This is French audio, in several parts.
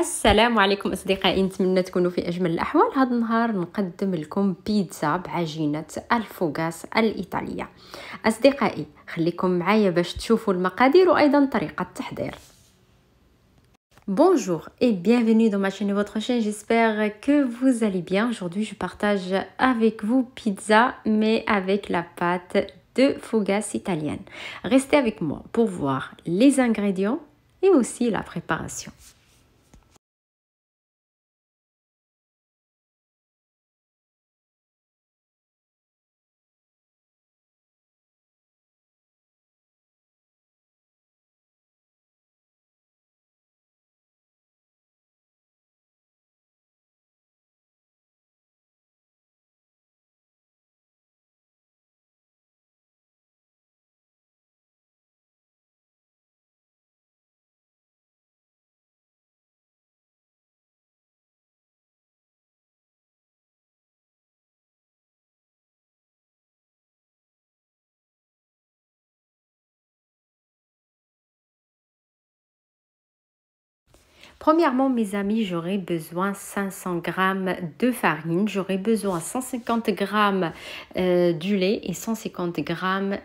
Bonjour et bienvenue dans ma chaîne et votre chaîne, j'espère que vous allez bien. Aujourd'hui je partage avec vous pizza mais avec la pâte de fougasse italienne. Restez avec moi pour voir les ingrédients et aussi la préparation. Premièrement, mes amis, j'aurai besoin 500 g de farine, j'aurai besoin 150 g euh, du lait et 150 g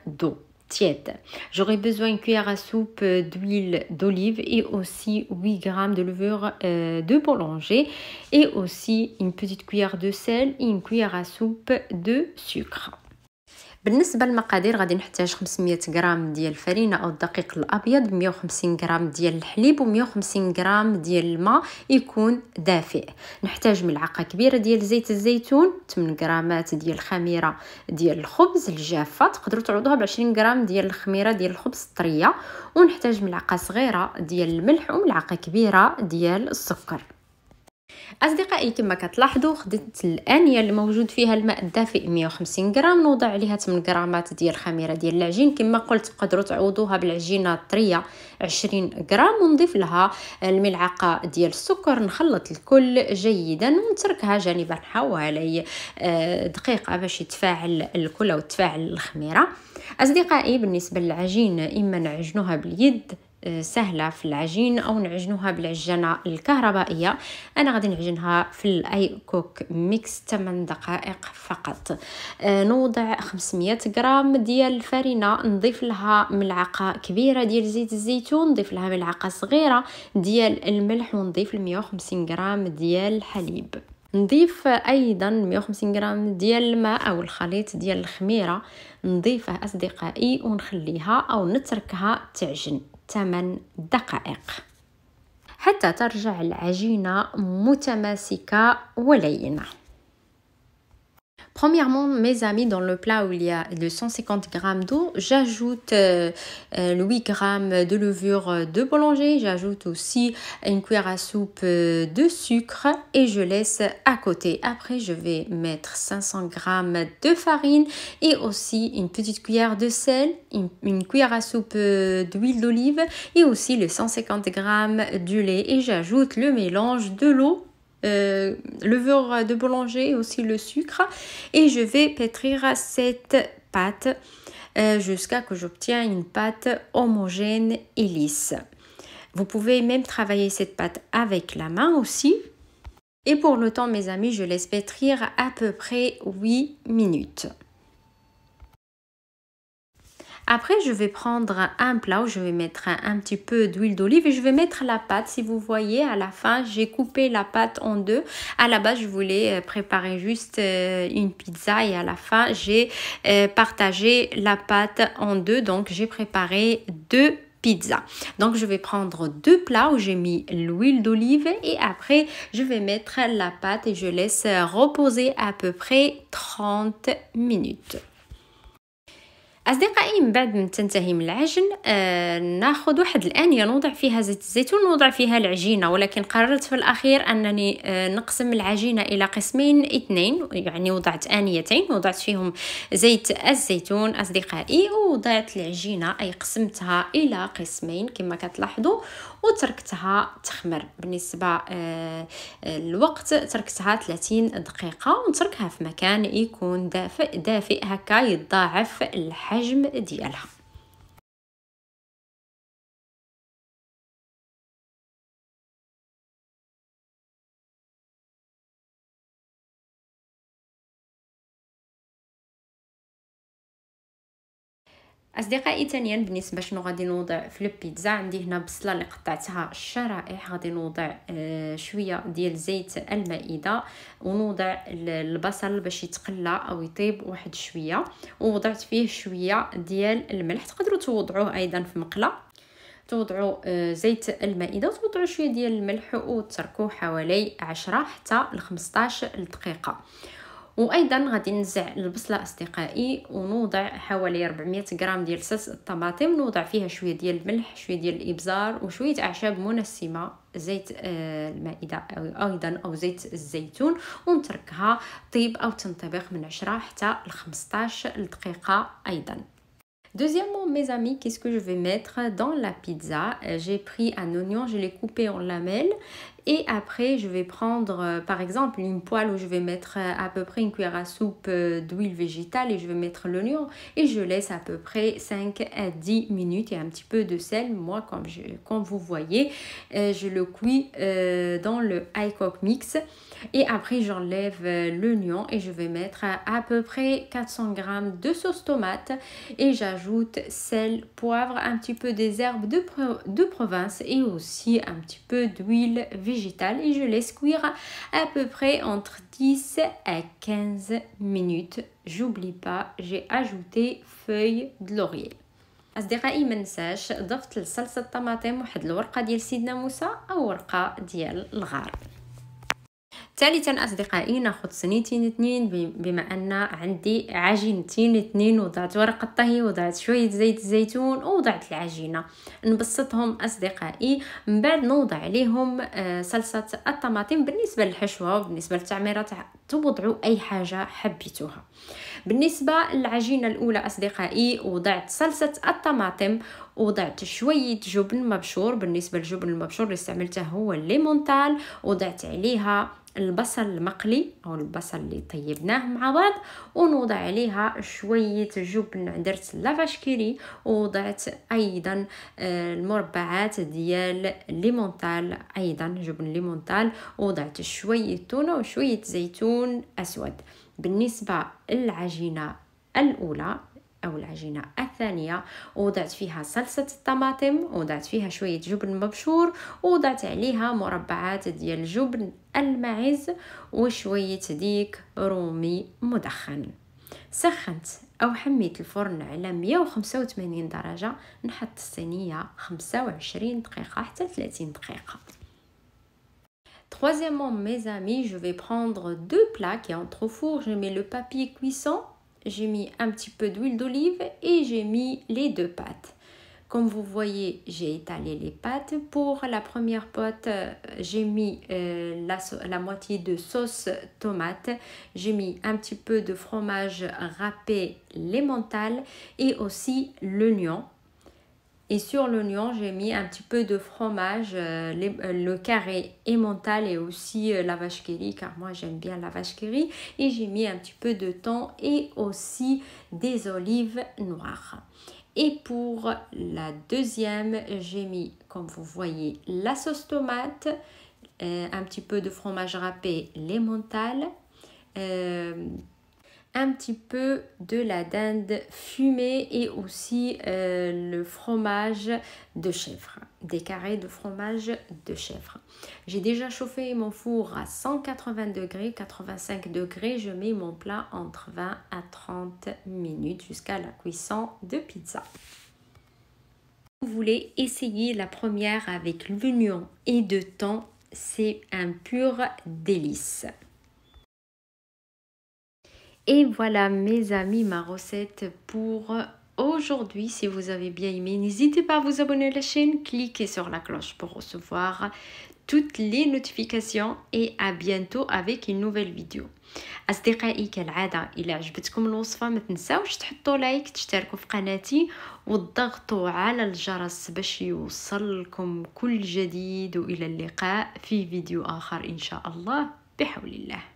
d'eau tiède. J'aurai besoin une cuillère à soupe euh, d'huile d'olive et aussi 8 g de levure euh, de boulanger et aussi une petite cuillère de sel et une cuillère à soupe de sucre. بالنسبه للمقادير غادي نحتاج 500 غرام ديال الفرينه او الدقيق الابيض 150 غرام ديال الحليب و150 غرام ديال الماء يكون دافئ نحتاج ملعقه كبيره ديال زيت الزيتون 8 غرامات ديال الخميره ديال الخبز الجافه تقدروا تعوضوها ب 20 غرام ديال الخميره ديال الخبز الطريه ونحتاج ملعقه صغيره ديال الملح وملعقه كبيره ديال السكر اصدقائي كما كتلاحظوا خدت الانيه اللي موجود فيها الماء الدافئ 150 غرام نوضع عليها 8 غرامات ديال الخميره ديال العجين كما قلت تقدروا تعوضوها بالعجينه الطريه 20 غرام ونضيف لها الملعقه ديال السكر نخلط الكل جيدا ونتركها جانبا حوالي آه، دقيقه باش يتفاعل الكل او تفاعل الخميره اصدقائي بالنسبه للعجين اما نعجنوها باليد سهلة في العجين أو نعجنوها بالعجانة الكهربائية أنا غادي نعجنها في الأي كوك ميكس 8 دقائق فقط آه، نوضع 500 غرام ديال الفارينة نضيف لها ملعقة كبيرة ديال زيت الزيتون نضيف لها ملعقة صغيرة ديال الملح ونضيف 150 غرام ديال الحليب نضيف ايضا 150 غرام ديال الماء او الخليط ديال الخميره نضيفه اصدقائي ونخليها او نتركها تعجن 8 دقائق حتى ترجع العجينة متماسكة ولينة Premièrement, mes amis, dans le plat où il y a le 150 g d'eau, j'ajoute 8 euh, euh, g de levure de boulanger, j'ajoute aussi une cuillère à soupe euh, de sucre et je laisse à côté. Après, je vais mettre 500 g de farine et aussi une petite cuillère de sel, une, cuillère à soupe d'huile d'olive et aussi les 150 g du lait et j'ajoute le mélange de l'eau euh, levure de boulanger, aussi le sucre. Et je vais pétrir cette pâte jusqu'à euh, jusqu'à que j'obtienne une pâte homogène et lisse. Vous pouvez même travailler cette pâte avec la main aussi. Et pour le temps, mes amis, je laisse pétrir à peu près 8 minutes. Après, je vais prendre un plat où je vais mettre un petit peu d'huile d'olive et je vais mettre la pâte. Si vous voyez, à la fin, j'ai coupé la pâte en deux. À la base, je voulais euh, préparer juste euh, une pizza et à la fin, j'ai euh, partagé la pâte en deux. Donc, j'ai préparé deux pizzas. Donc je vais prendre deux plats où j'ai mis l'huile d'olive et après je vais mettre la pâte et je laisse reposer à peu près 30 minutes. اصدقائي من بعد من تنتهي من العجن آه ناخذ واحد الانيه نوضع فيها زيت الزيتون نوضع فيها العجينه ولكن قررت في الاخير انني آه نقسم العجينه الى قسمين اثنين يعني وضعت انيتين وضعت فيهم زيت الزيتون اصدقائي ووضعت العجينه اي قسمتها الى قسمين كما كتلاحظوا وتركتها تخمر بالنسبه آه، آه، الوقت تركتها 30 دقيقه ونتركها في مكان يكون دافئ دافئ هكا يضاعف الحجم ديالها اصدقائي ثانيا بالنسبه شنو غادي نوضع في البيتزا عندي هنا بصله اللي قطعتها الشرائح غادي نوضع آه شويه ديال زيت المائده ونوضع البصل باش يتقلى او يطيب واحد شويه ووضعت فيه شويه ديال الملح تقدروا توضعوه ايضا في مقله توضعوا آه، زيت المائده وتوضعوا شويه ديال الملح وتركوه حوالي 10 حتى ل 15 دقيقه وايضا غادي نزع البصله اصدقائي ونوضع حوالي 400 غرام ديال صلصه الطماطم نوضع فيها شويه ديال الملح شويه ديال الابزار وشويه اعشاب منسمه زيت آه، المائده او ايضا او زيت الزيتون ونتركها طيب او تنطبخ من 10 حتى ل 15 دقيقه ايضا دوزيامون mes amis, qu'est-ce que je vais mettre dans la pizza euh, J'ai pris un oignon, je l'ai coupé en lamelles et après, je vais prendre euh, par exemple une poêle où je vais mettre euh, à peu près une cuillère à soupe d'huile végétale et je vais mettre l'oignon et je laisse à peu près 5 à 10 minutes et un petit peu de sel. Moi, comme, vous voyez, je le cuis dans le high mix et après, j'enlève l'oignon et je vais mettre à peu près 400 g de sauce tomate et j'ajoute sel, poivre, un petit peu des herbes de, de province et aussi un petit peu d'huile végétale et je laisse cuire à peu près entre 10 à 15 minutes. J'oublie pas, j'ai ajouté feuilles de laurier. ما ضفت الطماطم واحد الورقة ديال سيدنا موسى la ورقة ديال الغار ثالثا أصدقائي ناخذ صينيتين اثنين بما أن عندي عجينتين اثنين وضعت ورقة طهي وضعت شوية زيت الزيتون ووضعت العجينة نبسطهم أصدقائي من بعد نوضع عليهم آه، صلصة الطماطم بالنسبة للحشوة وبالنسبة للتعميرة توضعوا أي حاجة حبيتوها بالنسبة للعجينة الأولى أصدقائي وضعت صلصة الطماطم وضعت شوية جبن مبشور بالنسبة للجبن المبشور اللي استعملته هو الليمونتال وضعت عليها البصل المقلي او البصل اللي طيبناه مع بعض ونوضع عليها شويه جبن درت لافاش كيري ووضعت ايضا آه، المربعات ديال ليمونتال ايضا جبن ليمونتال ووضعت شويه تونه وشويه زيتون اسود بالنسبه للعجينه الاولى أو العجينة الثانية وضعت فيها صلصة الطماطم وضعت فيها شوية جبن مبشور وضعت عليها مربعات ديال الجبن الماعز وشوية ديك رومي مدخن سخنت او حميت الفرن على 185 درجه نحط الصينيه 25 دقيقه حتى 30 دقيقه Troisièmement, mes amis, je vais prendre deux plats qui entrent au four. Je mets le papier cuisson j'ai mis un petit peu d'huile d'olive et j'ai mis les deux pâtes. Comme vous voyez, j'ai étalé les pâtes. Pour la première pâte, euh, j'ai mis euh, la, moitié de sauce tomate. J'ai mis un petit peu de fromage râpé, l'emmental et aussi l'oignon. Et sur l'oignon, j'ai mis un petit peu de fromage, euh, euh, le carré émental et aussi euh, la vache car moi j'aime bien la vache Et j'ai mis un petit peu de thon et aussi des olives noires. Et pour la deuxième, j'ai mis, comme vous voyez, la sauce tomate, un petit peu de fromage râpé, l'émental un petit peu de la dinde fumée et aussi euh, le fromage de chèvre, des carrés de fromage de chèvre. J'ai déjà chauffé mon four à 180 degrés, 85 degrés. Je mets mon plat entre 20 à 30 minutes jusqu'à la cuisson de pizza vous voulez essayer la première avec l'oignon et de temps, c'est un pur délice. Et voilà mes amis ma recette pour aujourd'hui. Si vous avez bien aimé, n'hésitez pas à vous abonner à la chaîne, cliquez sur la cloche pour recevoir toutes les notifications et à bientôt avec une nouvelle vidéo أصدقائي كالعادة إلا عجبتكم الوصفة ما تنساوش تحطوا لايك تشتركوا في قناتي وتضغطوا على الجرس باش يوصلكم كل جديد وإلى اللقاء في فيديو آخر إن شاء الله بحول الله